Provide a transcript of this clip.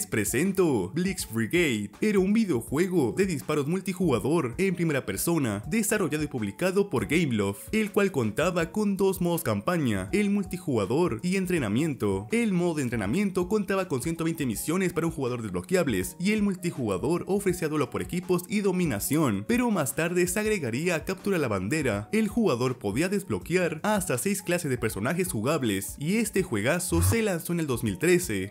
Les presento Blix Brigade, era un videojuego de disparos multijugador en primera persona desarrollado y publicado por Gameloft, el cual contaba con dos modos campaña, el multijugador y entrenamiento. El modo de entrenamiento contaba con 120 misiones para un jugador desbloqueables y el multijugador ofrecía duelo por equipos y dominación, pero más tarde se agregaría a captura la bandera. El jugador podía desbloquear hasta 6 clases de personajes jugables y este juegazo se lanzó en el 2013.